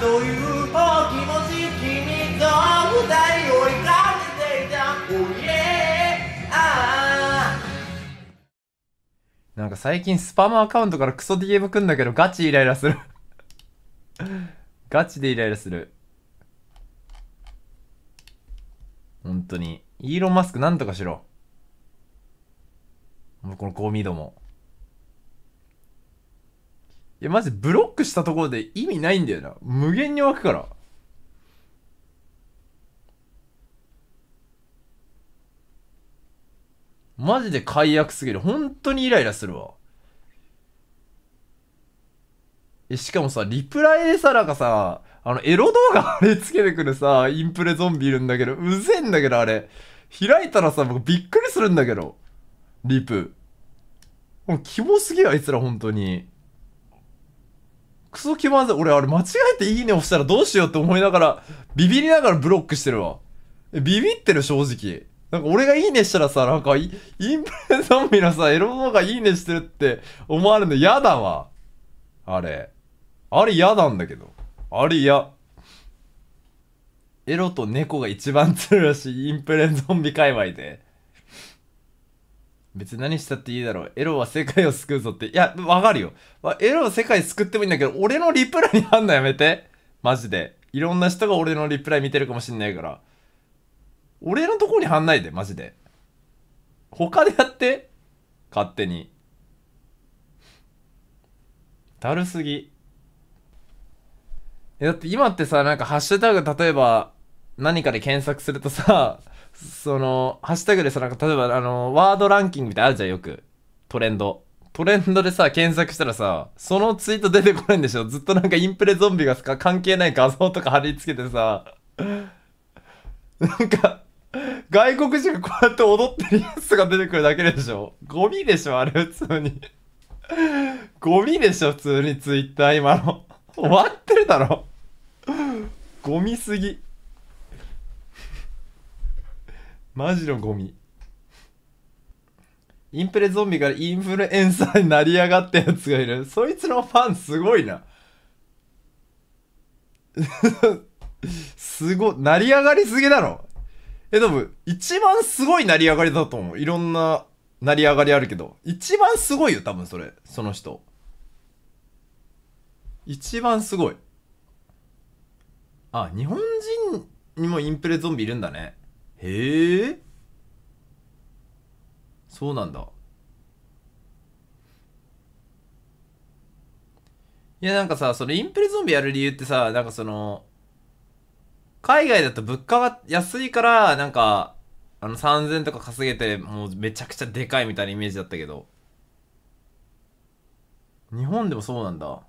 という気持ち君と二人追いかけていた Oh yeah なんか最近スパムアカウントからクソ DM くんだけどガチイライラするガチでイライラする本当にイーロン・マスクなんとかしろもうこのゴミどもいや、マジブロックしたところで意味ないんだよな。無限に湧くから。マジで解約すぎる。本当にイライラするわ。え、しかもさ、リプライでさ、なんかさ、あの、エロ動画あれつけてくるさ、インプレゾンビいるんだけど、うぜえんだけど、あれ。開いたらさ、僕びっくりするんだけど。リプ。もう、キモすぎあいつら、本当に。クソ気まずい。俺、あれ間違えていいね押したらどうしようって思いながら、ビビりながらブロックしてるわ。ビビってる、正直。なんか俺がいいねしたらさ、なんかイ、ンプレゾンビのさ、エロ動画いいねしてるって思われるの嫌だわ。あれ。あれ嫌なんだけど。あれ嫌。エロと猫が一番強いらしい、インプレゾンビ界隈で。別に何したっていいだろう。エロは世界を救うぞって。いや、わかるよ。エロは世界救ってもいいんだけど、俺のリプライにあんのやめて。マジで。いろんな人が俺のリプライ見てるかもしんないから。俺のとこに貼んないで、マジで。他でやって。勝手に。だるすぎ。え、だって今ってさ、なんかハッシュタグ例えば何かで検索するとさ、その、ハッシュタグでさ、なんか例えばあの、ワードランキングみたいなあるじゃん、よく。トレンド。トレンドでさ、検索したらさ、そのツイート出てこないんでしょずっとなんかインプレゾンビがさ、関係ない画像とか貼り付けてさ、なんか、外国人がこうやって踊ってるやつが出てくるだけでしょゴミでしょあれ普通にゴミでしょ普通にツイッター今の終わってるだろゴミすぎ。マジのゴミインプレゾンビからインフルエンサーになりやがったやつがいるそいつのファンすごいな すご成り上がりすぎだろえでも、一番すごい成り上がりだと思ういろんな成り上がりあるけど一番すごいよ多分それその人一番すごいあ日本人にもインプレゾンビいるんだねへえそうなんだいやなんかさそのインプレゾンビやる理由ってさなんかその海外だと物価が安いからなんかあの3000とか稼げてもうめちゃくちゃでかいみたいなイメージだったけど日本でもそうなんだ